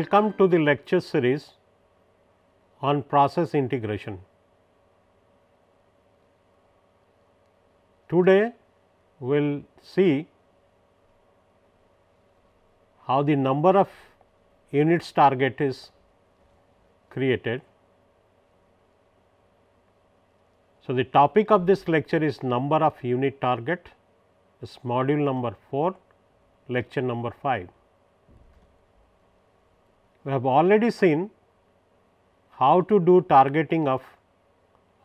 Welcome to the lecture series on process integration. Today, we will see how the number of units target is created. So, the topic of this lecture is number of unit target, this module number 4, lecture number 5. We have already seen how to do targeting of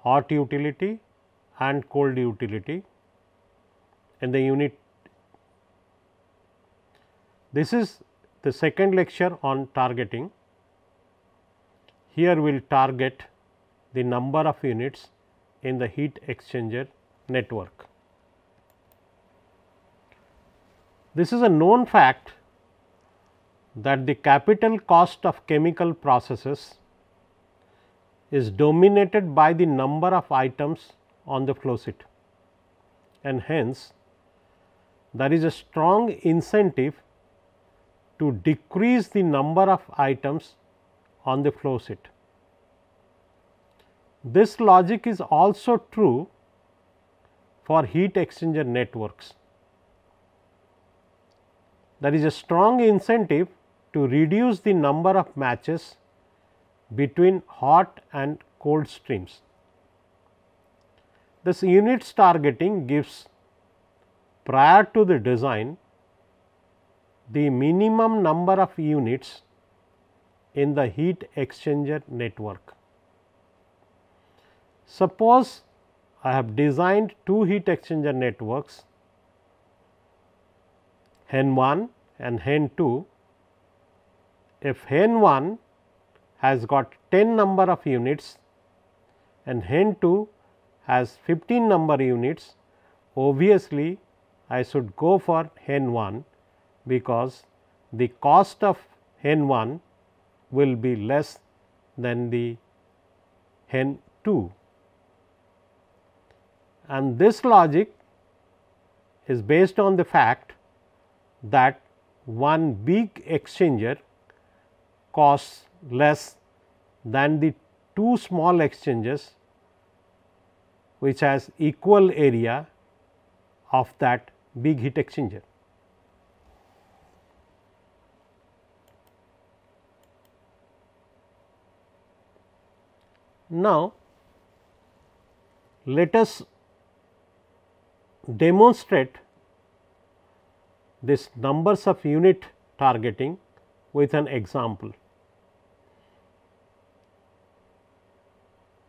hot utility and cold utility in the unit. This is the second lecture on targeting. Here we will target the number of units in the heat exchanger network. This is a known fact that the capital cost of chemical processes is dominated by the number of items on the flow sheet and hence there is a strong incentive to decrease the number of items on the flow sheet. This logic is also true for heat exchanger networks. There is a strong incentive to reduce the number of matches between hot and cold streams. This units targeting gives prior to the design the minimum number of units in the heat exchanger network. Suppose I have designed two heat exchanger networks HEN 1 and HEN 2 if hen 1 has got 10 number of units and hen 2 has 15 number units, obviously I should go for hen 1 because the cost of hen 1 will be less than the hen 2. And this logic is based on the fact that one big exchanger costs less than the two small exchanges which has equal area of that big heat exchanger. Now, let us demonstrate this numbers of unit targeting with an example.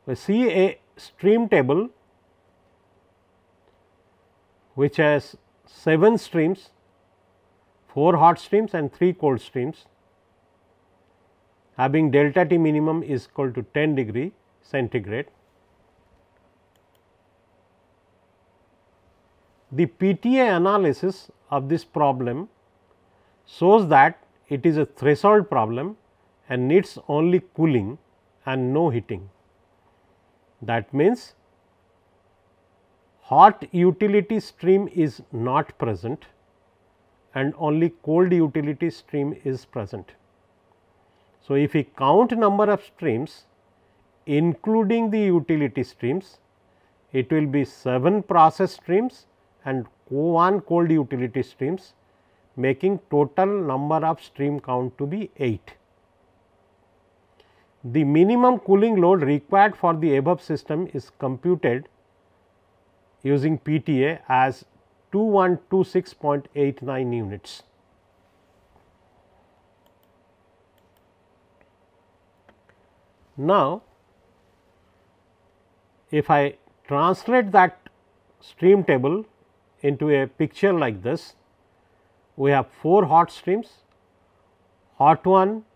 We see a stream table which has 7 streams, 4 hot streams and 3 cold streams having delta T minimum is equal to 10 degree centigrade. The PTA analysis of this problem shows that it is a threshold problem and needs only cooling and no heating. That means, hot utility stream is not present and only cold utility stream is present. So, if we count number of streams including the utility streams, it will be 7 process streams and 1 cold utility streams making total number of stream count to be 8 the minimum cooling load required for the above system is computed using PTA as 2126.89 units. Now, if I translate that stream table into a picture like this, we have 4 hot streams, hot one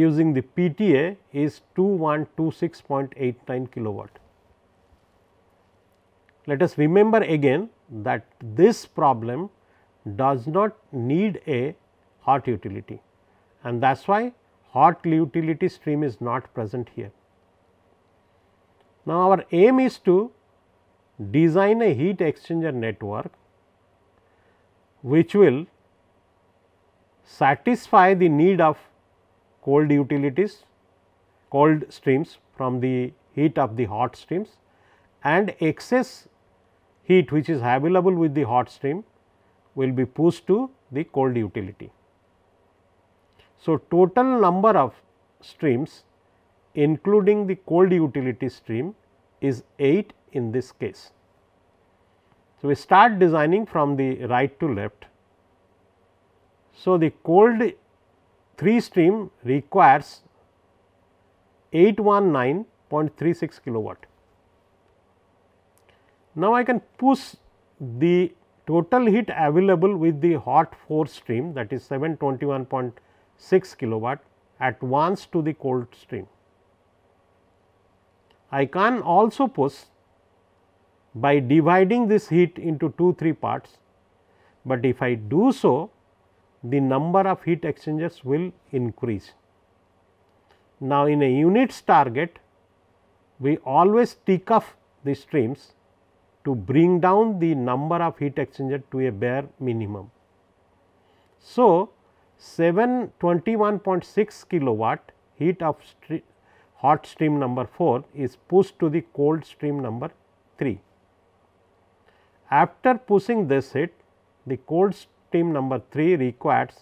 using the PTA is 2126.89 kilowatt. Let us remember again that this problem does not need a hot utility and that is why hot utility stream is not present here. Now, our aim is to design a heat exchanger network which will satisfy the need of cold utilities, cold streams from the heat of the hot streams and excess heat which is available with the hot stream will be pushed to the cold utility. So, total number of streams including the cold utility stream is 8 in this case. So, we start designing from the right to left. So, the cold 3 stream requires 819.36 kilowatt. Now, I can push the total heat available with the hot 4 stream that is 721.6 kilowatt at once to the cold stream. I can also push by dividing this heat into 2 3 parts, but if I do so the number of heat exchangers will increase. Now, in a units target, we always take off the streams to bring down the number of heat exchanger to a bare minimum. So, 721.6 kilowatt heat of stream, hot stream number 4 is pushed to the cold stream number 3. After pushing this heat, the cold team number 3 requires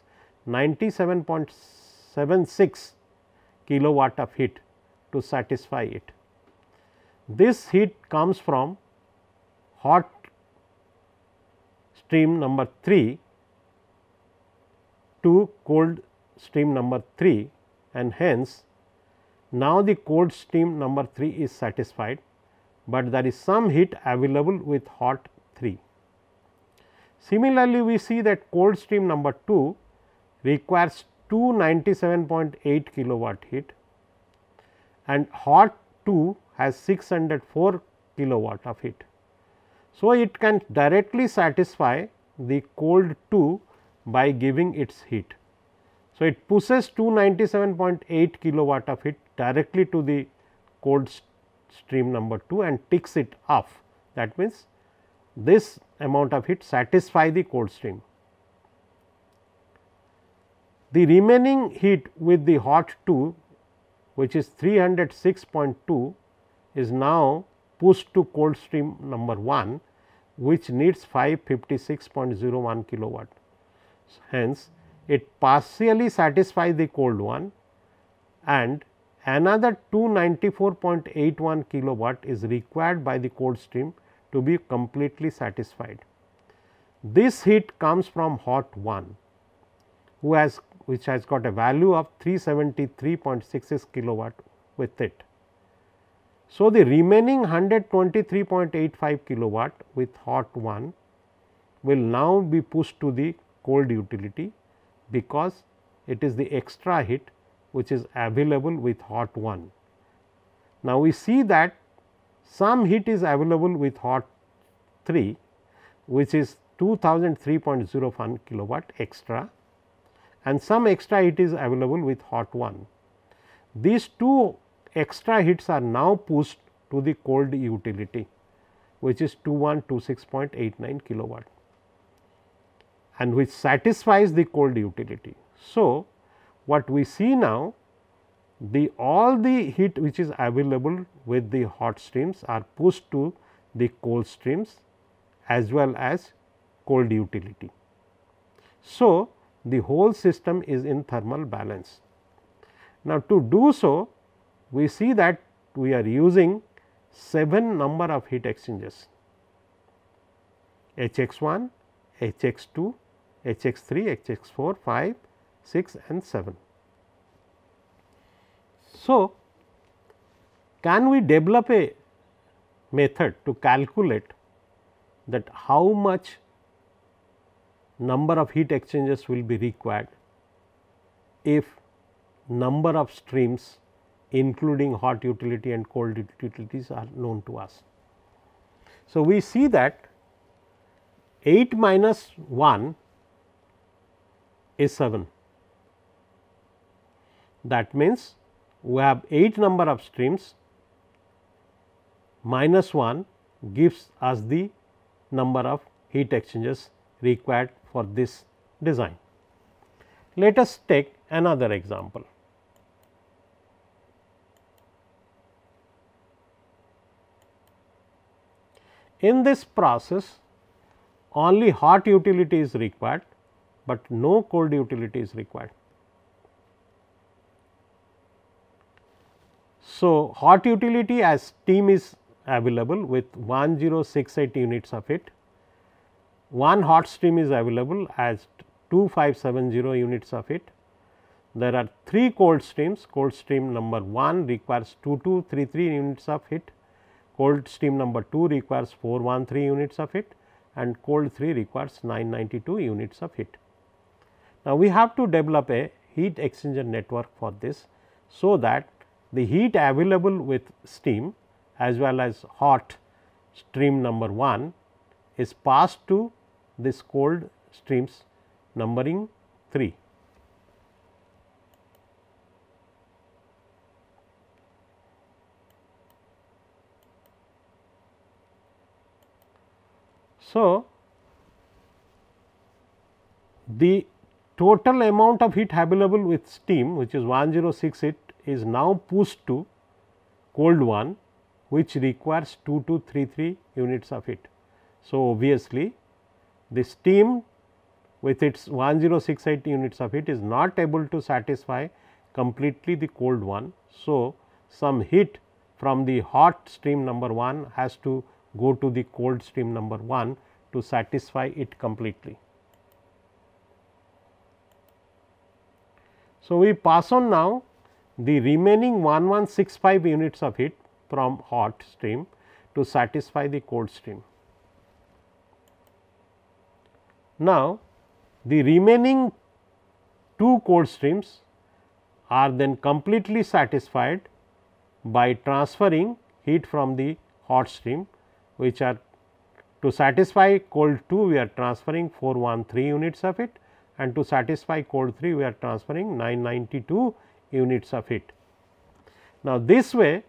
97.76 kilowatt of heat to satisfy it. This heat comes from hot stream number 3 to cold stream number 3 and hence now the cold stream number 3 is satisfied, but there is some heat available with hot 3. Similarly, we see that cold stream number 2 requires 297.8 kilowatt heat and hot 2 has 604 kilowatt of heat. So, it can directly satisfy the cold 2 by giving its heat. So, it pushes 297.8 kilowatt of heat directly to the cold stream number 2 and ticks it off that means this amount of heat satisfy the cold stream. The remaining heat with the hot 2 which is 306.2 is now pushed to cold stream number 1 which needs 556.01 kilowatt. Hence, it partially satisfies the cold one and another 294.81 kilowatt is required by the cold stream to be completely satisfied. This heat comes from hot 1 who has which has got a value of 373.66 kilowatt with it. So, the remaining 123.85 kilowatt with hot 1 will now be pushed to the cold utility because it is the extra heat which is available with hot 1. Now, we see that some heat is available with hot 3 which is 2003.01 kilowatt extra and some extra heat is available with hot 1. These two extra heats are now pushed to the cold utility which is 2126.89 kilowatt and which satisfies the cold utility. So, what we see now the all the heat which is available with the hot streams are pushed to the cold streams as well as cold utility. So, the whole system is in thermal balance. Now, to do so we see that we are using 7 number of heat exchangers H x 1, H x 2, H x 3, H x 4, 5, 6 and 7. So, can we develop a method to calculate that how much number of heat exchangers will be required if number of streams including hot utility and cold utilities are known to us. So, we see that 8 minus 1 is 7 that means we have 8 number of streams minus 1 gives us the number of heat exchangers required for this design. Let us take another example. In this process, only hot utility is required, but no cold utility is required. So, hot utility as steam is available with 1068 units of it, one hot stream is available as 2570 units of it. There are three cold streams, cold stream number 1 requires 2233 units of it, cold stream number 2 requires 413 units of it and cold 3 requires 992 units of heat. Now, we have to develop a heat exchanger network for this, so that the heat available with steam as well as hot stream number 1 is passed to this cold streams numbering 3. So, the total amount of heat available with steam which is 1068 is now pushed to cold one which requires 2 to 3 3 units of heat. So, obviously, the steam with its 1068 units of heat is not able to satisfy completely the cold one. So, some heat from the hot stream number 1 has to go to the cold stream number 1 to satisfy it completely. So, we pass on now the remaining 1165 units of heat from hot stream to satisfy the cold stream. Now, the remaining two cold streams are then completely satisfied by transferring heat from the hot stream which are to satisfy cold 2 we are transferring 413 units of it and to satisfy cold 3 we are transferring 992 units of heat. Now, this way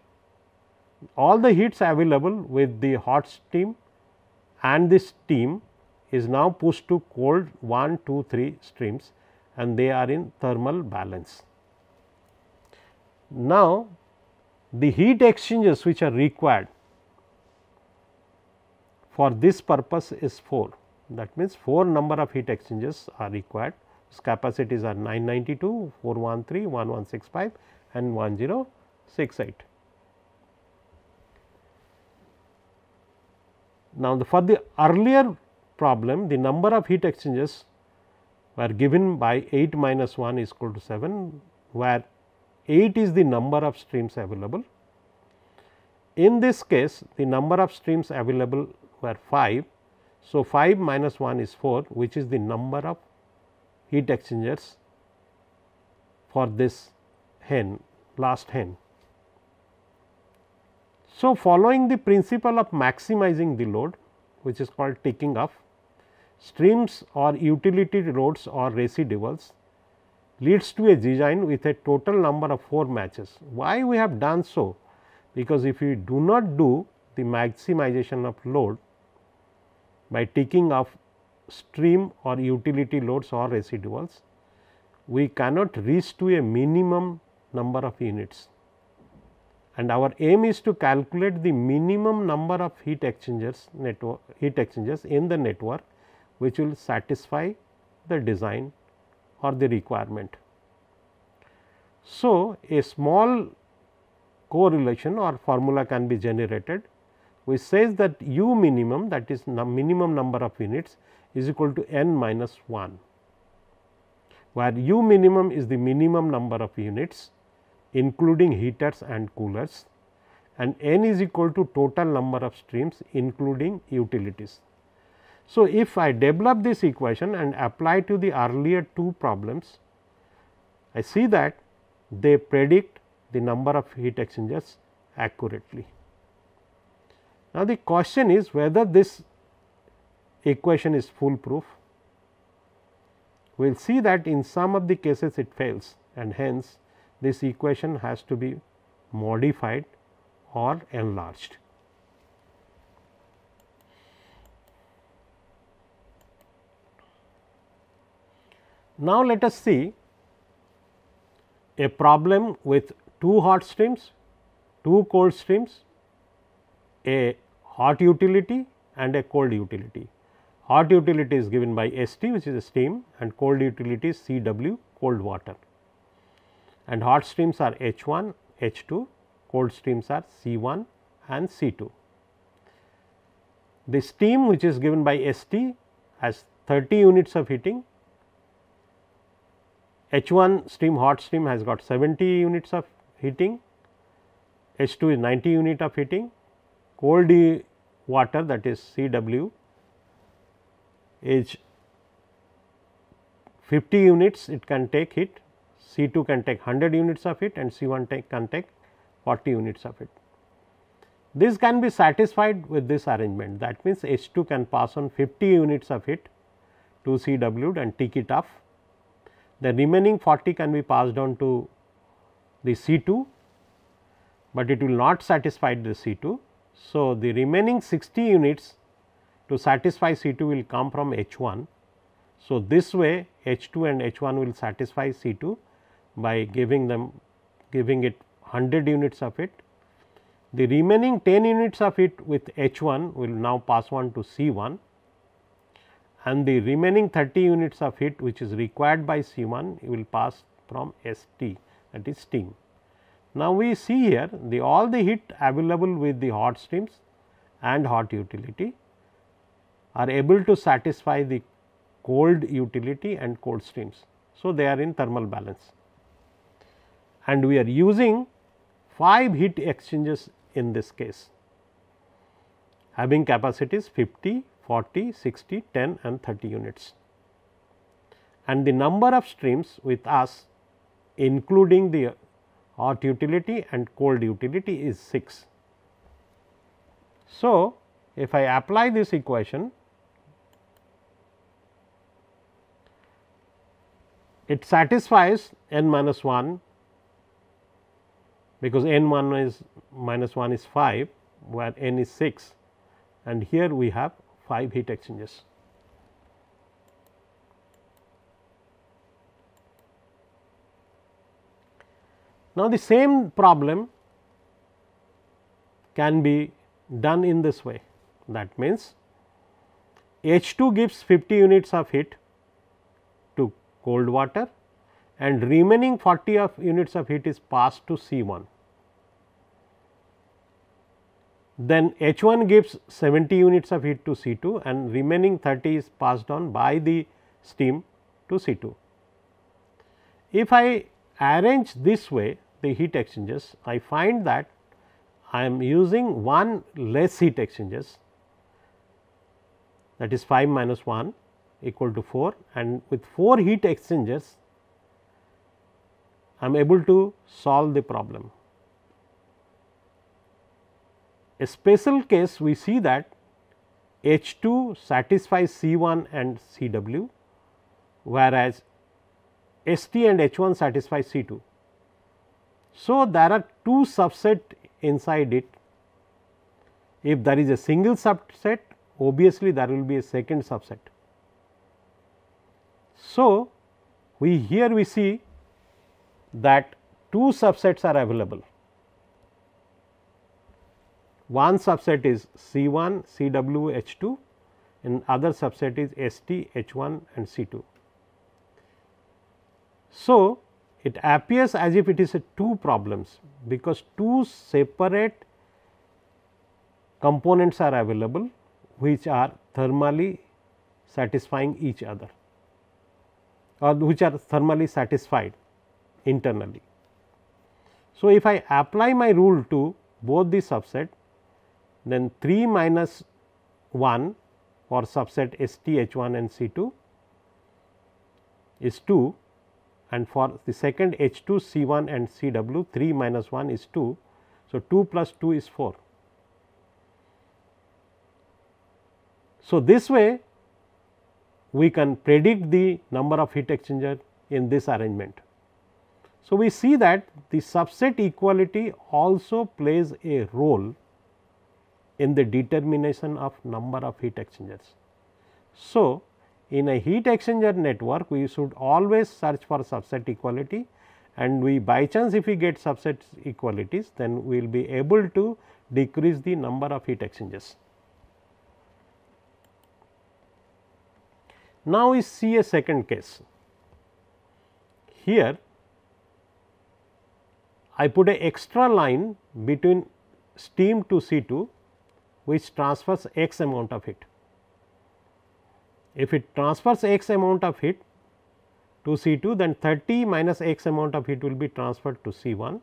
all the heats available with the hot steam and the steam is now pushed to cold 1, 2, 3 streams and they are in thermal balance. Now, the heat exchangers which are required for this purpose is 4 that means 4 number of heat exchangers are required its capacities are 992, 413, 1165 and 1068. Now, the, for the earlier problem the number of heat exchangers were given by 8 minus 1 is equal to 7 where 8 is the number of streams available. In this case the number of streams available were 5. So, 5 minus 1 is 4 which is the number of heat exchangers for this hen last hen. So, following the principle of maximizing the load which is called taking off streams or utility roads or residuals leads to a design with a total number of 4 matches. Why we have done so? Because if we do not do the maximization of load by taking off stream or utility loads or residuals, we cannot reach to a minimum number of units and our aim is to calculate the minimum number of heat exchangers network heat exchangers in the network which will satisfy the design or the requirement. So, a small correlation or formula can be generated which says that u minimum that is minimum number of units is equal to n minus 1, where u minimum is the minimum number of units including heaters and coolers and n is equal to total number of streams including utilities. So, if I develop this equation and apply to the earlier two problems, I see that they predict the number of heat exchangers accurately. Now, the question is whether this equation is foolproof. We will see that in some of the cases it fails and hence this equation has to be modified or enlarged. Now, let us see a problem with two hot streams, two cold streams, a hot utility and a cold utility. Hot utility is given by ST which is steam and cold utility is CW cold water and hot streams are H1, H2, cold streams are C1 and C2. The steam which is given by ST has 30 units of heating, H1 steam hot stream has got 70 units of heating, H2 is 90 unit of heating, cold water that is CW is 50 units it can take hit, C 2 can take 100 units of it and C 1 take, can take 40 units of it. This can be satisfied with this arrangement that means H 2 can pass on 50 units of it to C w and take it off. The remaining 40 can be passed on to the C 2, but it will not satisfy the C 2. So, the remaining 60 units to satisfy C2 will come from H1. So, this way H2 and H1 will satisfy C2 by giving them giving it 100 units of it. The remaining 10 units of it with H1 will now pass on to C1 and the remaining 30 units of it which is required by C1 will pass from ST that is steam. Now, we see here the all the heat available with the hot streams and hot utility are able to satisfy the cold utility and cold streams. So, they are in thermal balance and we are using 5 heat exchangers in this case having capacities 50, 40, 60, 10 and 30 units. And the number of streams with us including the hot utility and cold utility is 6. So, if I apply this equation It satisfies n minus 1 because n 1 is minus 1 is 5 where n is 6 and here we have 5 heat exchanges. Now, the same problem can be done in this way that means H 2 gives 50 units of heat cold water and remaining 40 of units of heat is passed to C 1. Then H 1 gives 70 units of heat to C 2 and remaining 30 is passed on by the steam to C 2. If I arrange this way the heat exchangers, I find that I am using one less heat exchangers that is 5 minus 1 equal to 4 and with 4 heat exchangers I am able to solve the problem. A special case we see that H 2 satisfies C 1 and C w whereas S t and H 1 satisfy C 2. So, there are two subset inside it. If there is a single subset obviously, there will be a second subset. So, we here we see that two subsets are available. One subset is C 1 C w H 2 and other subset is S t H 1 and C 2. So, it appears as if it is a two problems because two separate components are available which are thermally satisfying each other or uh, which are thermally satisfied internally. So, if I apply my rule to both the subset then 3 minus 1 or subset STH1 and C2 is 2 and for the second H2 C1 and CW 3 minus 1 is 2. So, 2 plus 2 is 4. So, this way we can predict the number of heat exchanger in this arrangement. So, we see that the subset equality also plays a role in the determination of number of heat exchangers. So, in a heat exchanger network we should always search for subset equality and we by chance if we get subset equalities then we will be able to decrease the number of heat exchangers. Now, we see a second case. Here I put a extra line between steam to C2 which transfers x amount of heat. If it transfers x amount of heat to C2 then 30 minus x amount of heat will be transferred to C1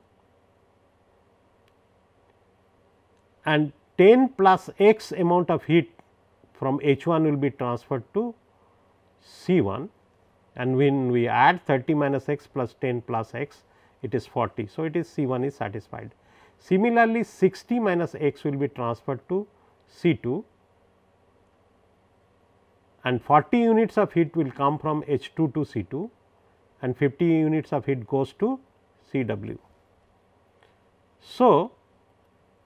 and 10 plus x amount of heat from H1 will be transferred to C 1 and when we add 30 minus x plus 10 plus x it is 40. So, it is C 1 is satisfied. Similarly, 60 minus x will be transferred to C 2 and 40 units of heat will come from H 2 to C 2 and 50 units of heat goes to C w. So,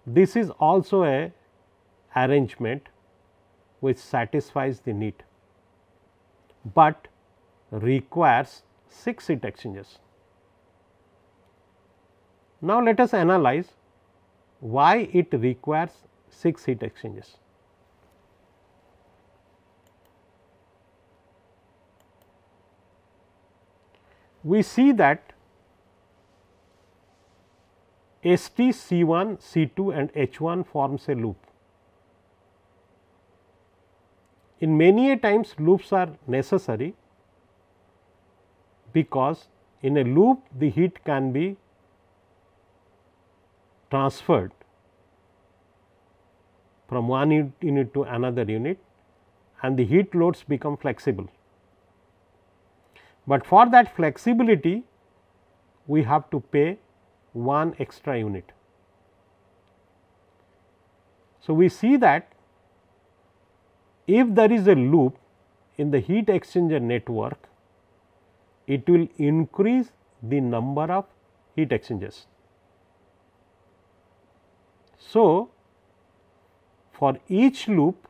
this is also a arrangement which satisfies the need but requires 6 heat exchangers. Now, let us analyze why it requires 6 heat exchangers. We see that S T C 1, C 2 and H 1 forms a loop. In many a times loops are necessary because in a loop the heat can be transferred from one unit to another unit and the heat loads become flexible. But for that flexibility we have to pay one extra unit. So, we see that if there is a loop in the heat exchanger network, it will increase the number of heat exchangers. So, for each loop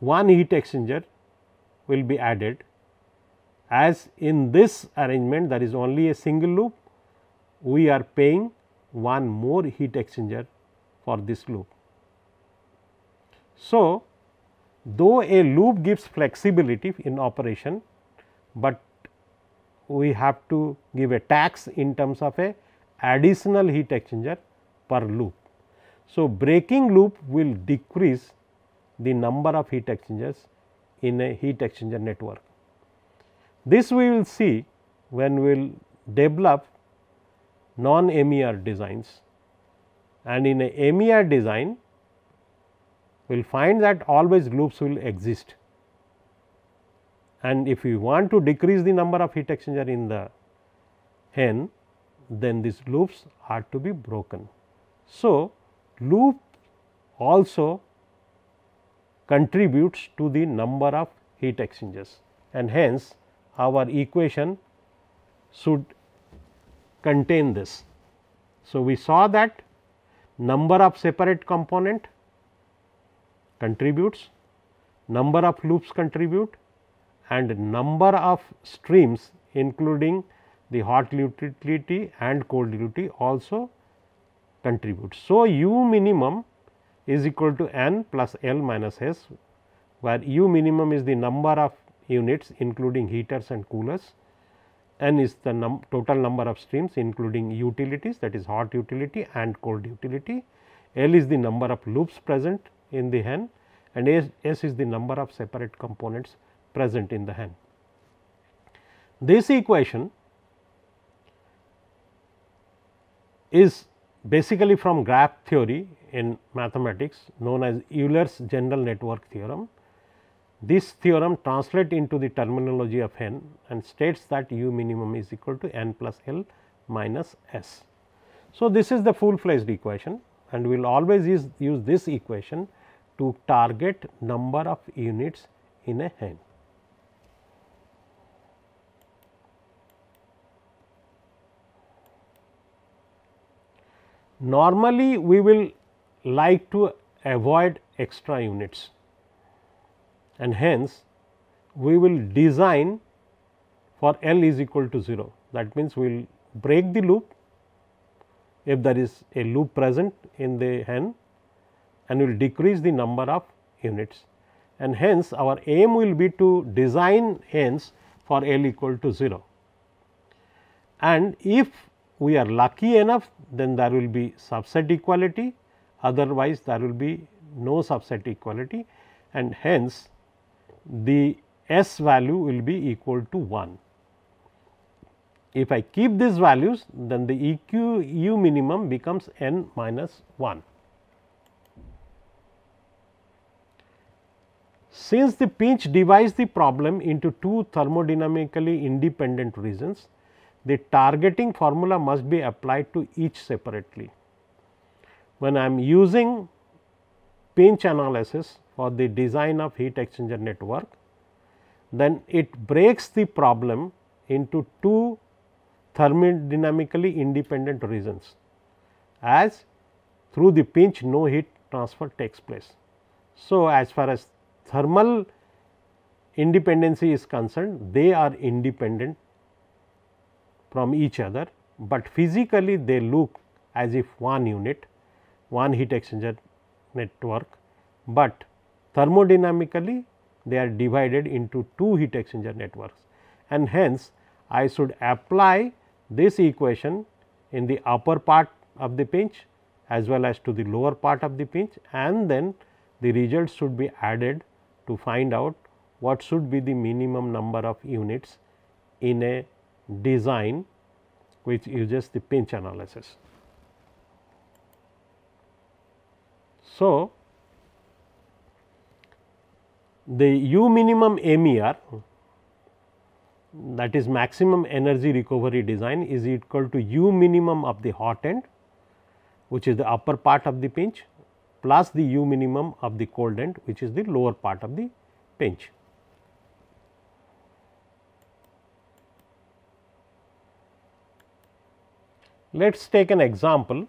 one heat exchanger will be added as in this arrangement there is only a single loop we are paying one more heat exchanger for this loop. So, though a loop gives flexibility in operation, but we have to give a tax in terms of a additional heat exchanger per loop. So, breaking loop will decrease the number of heat exchangers in a heat exchanger network. This we will see when we will develop non MER designs and in a MER design we will find that always loops will exist. And if we want to decrease the number of heat exchanger in the n, then these loops are to be broken. So, loop also contributes to the number of heat exchangers and hence our equation should contain this. So, we saw that number of separate component contributes, number of loops contribute and number of streams including the hot utility and cold utility also contribute. So, U minimum is equal to n plus L minus S where U minimum is the number of units including heaters and coolers, n is the num total number of streams including utilities that is hot utility and cold utility, L is the number of loops present in the hen and S, S is the number of separate components present in the hen. This equation is basically from graph theory in mathematics known as Euler's general network theorem. This theorem translates into the terminology of n and states that u minimum is equal to n plus L minus S. So, this is the full fledged equation and we will always use, use this equation to target number of units in a hand. Normally, we will like to avoid extra units and hence we will design for L is equal to 0. That means, we will break the loop if there is a loop present in the hand and will decrease the number of units. And hence, our aim will be to design hence for L equal to 0. And if we are lucky enough, then there will be subset equality, otherwise there will be no subset equality and hence the S value will be equal to 1. If I keep these values, then the EQ U minimum becomes n minus 1. Since the pinch divides the problem into two thermodynamically independent regions, the targeting formula must be applied to each separately. When I am using pinch analysis for the design of heat exchanger network, then it breaks the problem into two thermodynamically independent regions as through the pinch no heat transfer takes place. So, as far as thermal independency is concerned, they are independent from each other, but physically they look as if one unit, one heat exchanger network, but thermodynamically they are divided into two heat exchanger networks and hence I should apply this equation in the upper part of the pinch as well as to the lower part of the pinch and then the results should be added to find out what should be the minimum number of units in a design which uses the pinch analysis. So, the U minimum MER that is maximum energy recovery design is equal to U minimum of the hot end which is the upper part of the pinch plus the u minimum of the cold end which is the lower part of the pinch. Let us take an example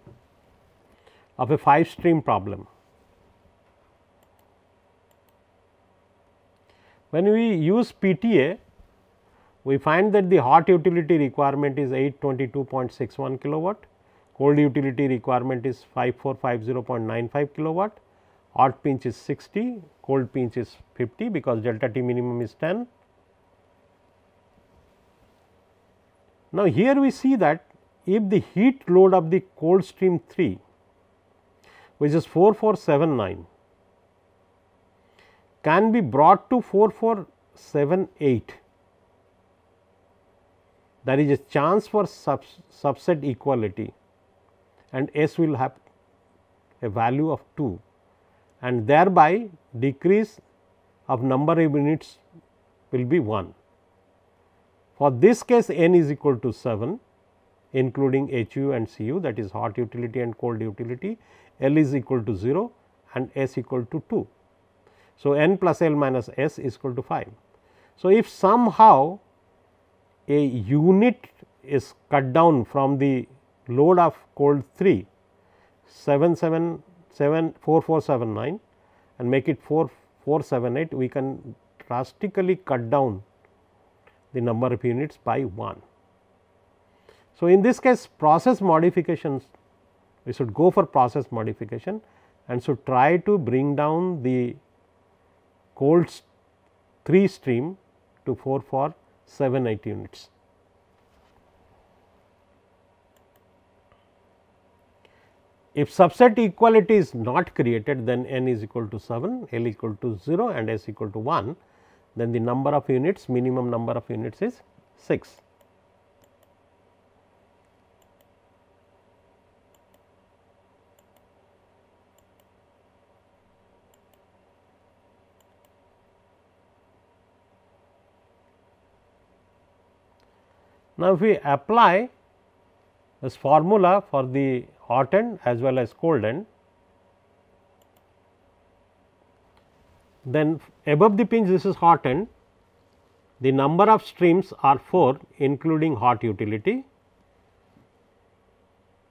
of a 5 stream problem. When we use PTA, we find that the hot utility requirement is 822.61 kilowatt cold utility requirement is 5450.95 kilowatt, hot pinch is 60, cold pinch is 50 because delta T minimum is 10. Now, here we see that if the heat load of the cold stream 3 which is 4479 can be brought to 4478 there is a chance for sub subset equality and S will have a value of 2 and thereby decrease of number of units will be 1. For this case n is equal to 7 including HU and CU that is hot utility and cold utility, L is equal to 0 and S equal to 2. So, n plus L minus S is equal to 5. So, if somehow a unit is cut down from the load of cold 3 777 9 and make it 4478 we can drastically cut down the number of units by 1. So, in this case process modifications we should go for process modification and should try to bring down the cold 3 stream to 4 for units. If subset equality is not created then n is equal to 7, l equal to 0 and s equal to 1 then the number of units minimum number of units is 6. Now, if we apply this formula for the hot end as well as cold end. Then above the pinch this is hot end, the number of streams are 4 including hot utility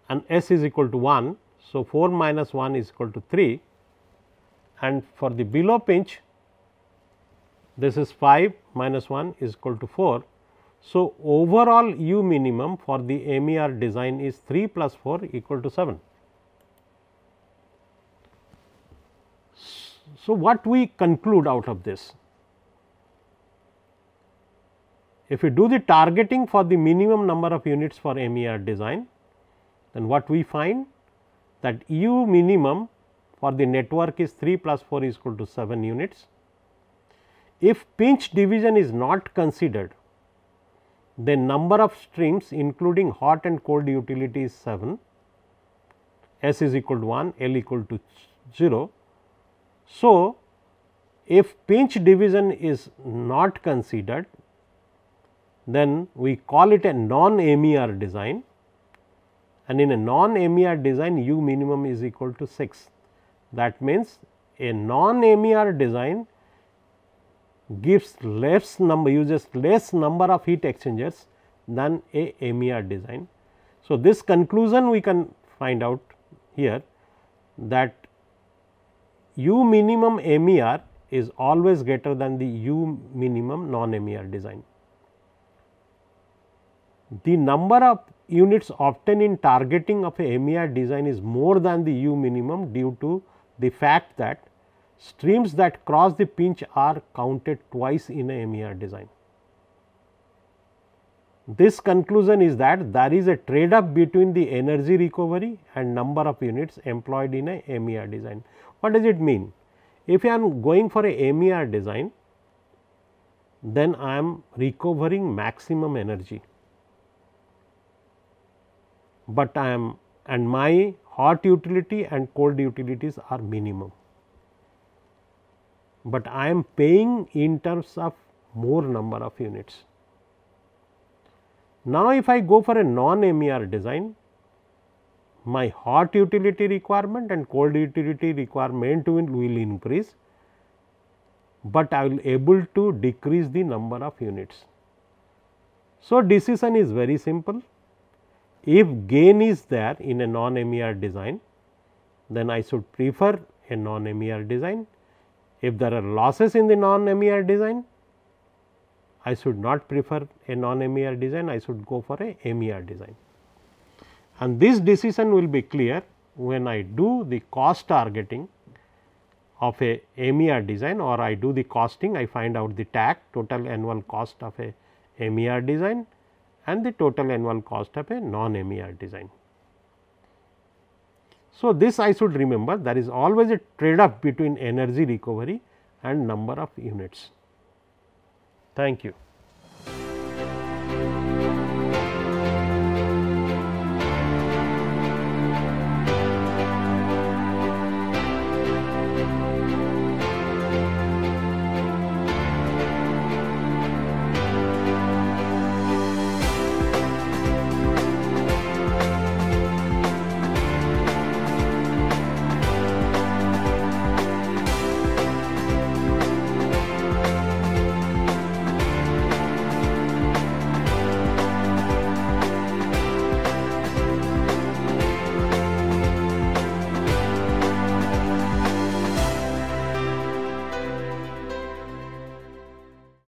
and S is equal to 1. So, 4 minus 1 is equal to 3 and for the below pinch this is 5 minus 1 is equal to 4 so, overall U minimum for the MER design is 3 plus 4 equal to 7. So, what we conclude out of this? If we do the targeting for the minimum number of units for MER design, then what we find that U minimum for the network is 3 plus 4 is equal to 7 units. If pinch division is not considered, the number of streams including hot and cold utility is 7, S is equal to 1, L equal to 0. So, if pinch division is not considered, then we call it a non-MER design and in a non-MER design u minimum is equal to 6. That means, a non-MER design gives less number uses less number of heat exchangers than a MER design. So, this conclusion we can find out here that U minimum MER is always greater than the U minimum non MER design. The number of units obtained in targeting of a MER design is more than the U minimum due to the fact that Streams that cross the pinch are counted twice in a MER design. This conclusion is that there is a trade up between the energy recovery and number of units employed in a MER design. What does it mean? If I am going for a MER design, then I am recovering maximum energy, but I am and my hot utility and cold utilities are minimum but I am paying in terms of more number of units. Now, if I go for a non-MER design, my hot utility requirement and cold utility requirement will increase, but I will able to decrease the number of units. So, decision is very simple. If gain is there in a non-MER design, then I should prefer a non-MER design if there are losses in the non-MER design, I should not prefer a non-MER design, I should go for a MER design. And this decision will be clear when I do the cost targeting of a MER design or I do the costing, I find out the TAC total annual cost of a MER design and the total annual cost of a non-MER design. So, this I should remember there is always a trade off between energy recovery and number of units. Thank you.